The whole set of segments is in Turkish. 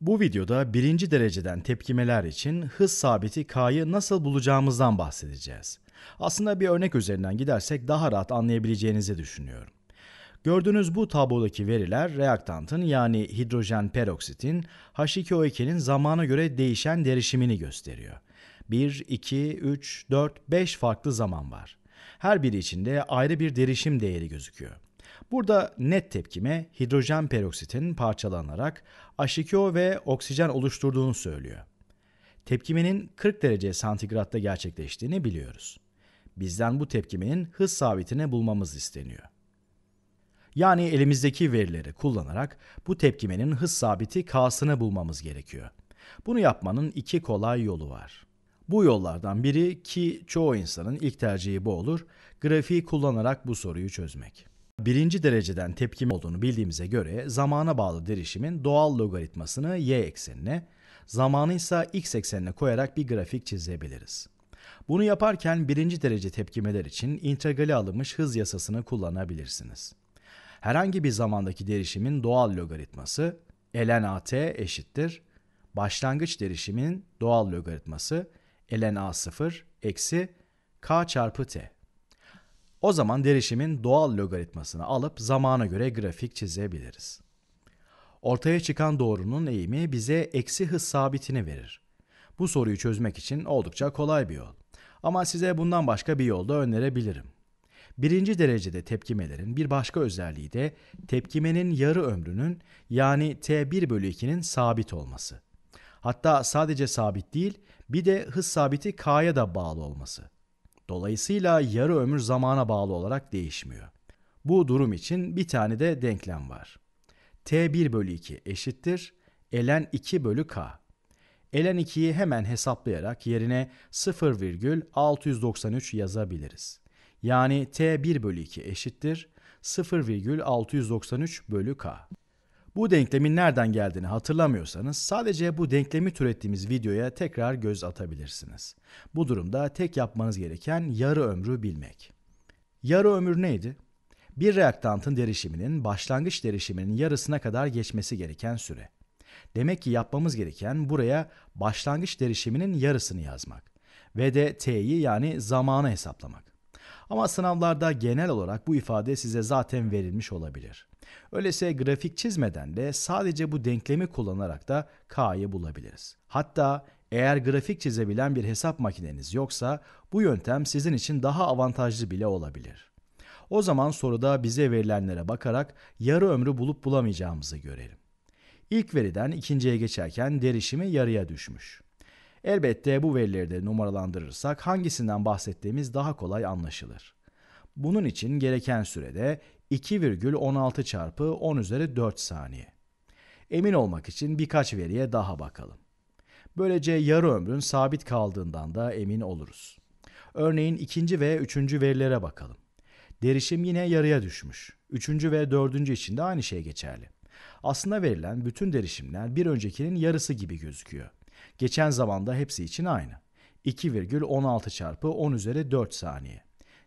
Bu videoda birinci dereceden tepkimeler için hız sabiti k'yı nasıl bulacağımızdan bahsedeceğiz. Aslında bir örnek üzerinden gidersek daha rahat anlayabileceğinizi düşünüyorum. Gördüğünüz bu tablodaki veriler reaktantın yani hidrojen peroksitin H2O2'nin zamana göre değişen derişimini gösteriyor. 1, 2, 3, 4, 5 farklı zaman var. Her biri içinde ayrı bir derişim değeri gözüküyor. Burada net tepkime hidrojen peroksitin parçalanarak H2O ve oksijen oluşturduğunu söylüyor. Tepkimenin 40 derece santigratta gerçekleştiğini biliyoruz. Bizden bu tepkimenin hız sabitini bulmamız isteniyor. Yani elimizdeki verileri kullanarak bu tepkimenin hız sabiti K'sını bulmamız gerekiyor. Bunu yapmanın iki kolay yolu var. Bu yollardan biri ki çoğu insanın ilk tercihi bu olur, grafiği kullanarak bu soruyu çözmek birinci dereceden tepkim olduğunu bildiğimize göre zamana bağlı derişimin doğal logaritmasını y eksenine, zamanı ise x eksenine koyarak bir grafik çizebiliriz. Bunu yaparken birinci derece tepkimeler için integrali alınmış hız yasasını kullanabilirsiniz. Herhangi bir zamandaki derişimin doğal logaritması ln at eşittir. Başlangıç derişimin doğal logaritması ln a0 eksi k çarpı t. O zaman derişimin doğal logaritmasını alıp zamana göre grafik çizebiliriz. Ortaya çıkan doğrunun eğimi bize eksi hız sabitini verir. Bu soruyu çözmek için oldukça kolay bir yol. Ama size bundan başka bir yol da önerebilirim. Birinci derecede tepkimelerin bir başka özelliği de tepkimenin yarı ömrünün yani T1 bölü 2'nin sabit olması. Hatta sadece sabit değil bir de hız sabiti K'ya da bağlı olması. Dolayısıyla yarı ömür zamana bağlı olarak değişmiyor. Bu durum için bir tane de denklem var. T1 bölü 2 eşittir ln 2 bölü k. ln 2'yi hemen hesaplayarak yerine 0,693 yazabiliriz. Yani T1 bölü 2 eşittir 0,693 bölü k. Bu denklemin nereden geldiğini hatırlamıyorsanız sadece bu denklemi türettiğimiz videoya tekrar göz atabilirsiniz. Bu durumda tek yapmanız gereken yarı ömrü bilmek. Yarı ömür neydi? Bir reaktantın derişiminin başlangıç derişiminin yarısına kadar geçmesi gereken süre. Demek ki yapmamız gereken buraya başlangıç derişiminin yarısını yazmak ve de T'yi yani zamanı hesaplamak. Ama sınavlarda genel olarak bu ifade size zaten verilmiş olabilir. Öyleyse grafik çizmeden de sadece bu denklemi kullanarak da k'yı bulabiliriz. Hatta eğer grafik çizebilen bir hesap makineniz yoksa bu yöntem sizin için daha avantajlı bile olabilir. O zaman soruda bize verilenlere bakarak yarı ömrü bulup bulamayacağımızı görelim. İlk veriden ikinciye geçerken derişimi yarıya düşmüş. Elbette bu verileri de numaralandırırsak hangisinden bahsettiğimiz daha kolay anlaşılır. Bunun için gereken sürede 2,16 çarpı 10 üzeri 4 saniye. Emin olmak için birkaç veriye daha bakalım. Böylece yarı ömrün sabit kaldığından da emin oluruz. Örneğin ikinci ve üçüncü verilere bakalım. Derişim yine yarıya düşmüş. Üçüncü ve dördüncü için de aynı şey geçerli. Aslında verilen bütün derişimler bir öncekinin yarısı gibi gözüküyor. Geçen zamanda hepsi için aynı. 2,16 çarpı 10 üzeri 4 saniye.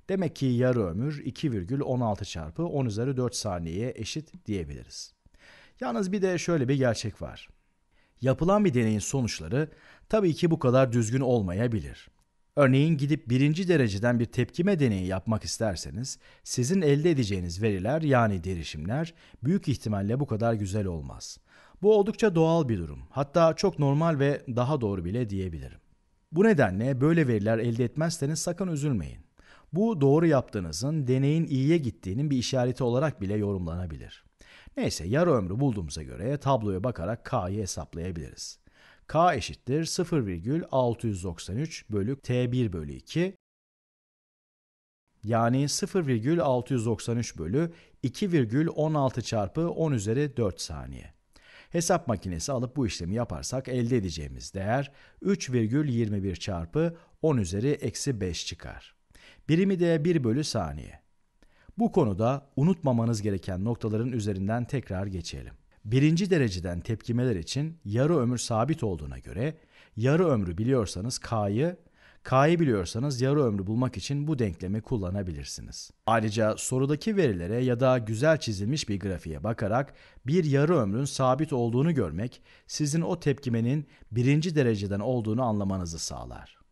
Demek ki yarı ömür 2,16 çarpı 10 üzeri 4 saniyeye eşit diyebiliriz. Yalnız bir de şöyle bir gerçek var. Yapılan bir deneyin sonuçları tabii ki bu kadar düzgün olmayabilir. Örneğin gidip birinci dereceden bir tepkime deneyi yapmak isterseniz sizin elde edeceğiniz veriler yani derişimler büyük ihtimalle bu kadar güzel olmaz. Bu oldukça doğal bir durum. Hatta çok normal ve daha doğru bile diyebilirim. Bu nedenle böyle veriler elde etmezseniz sakın üzülmeyin. Bu doğru yaptığınızın deneyin iyiye gittiğinin bir işareti olarak bile yorumlanabilir. Neyse yarı ömrü bulduğumuza göre tabloya bakarak K'yı hesaplayabiliriz. K eşittir 0,693 bölü T1 bölü 2 yani 0,693 bölü 2,16 çarpı 10 üzeri 4 saniye. Hesap makinesi alıp bu işlemi yaparsak elde edeceğimiz değer 3,21 çarpı 10 üzeri eksi 5 çıkar. Birimi de 1 bölü saniye. Bu konuda unutmamanız gereken noktaların üzerinden tekrar geçelim. Birinci dereceden tepkimeler için yarı ömür sabit olduğuna göre yarı ömrü biliyorsanız K'yı, K'yı biliyorsanız yarı ömrü bulmak için bu denklemi kullanabilirsiniz. Ayrıca sorudaki verilere ya da güzel çizilmiş bir grafiğe bakarak bir yarı ömrün sabit olduğunu görmek sizin o tepkimenin birinci dereceden olduğunu anlamanızı sağlar.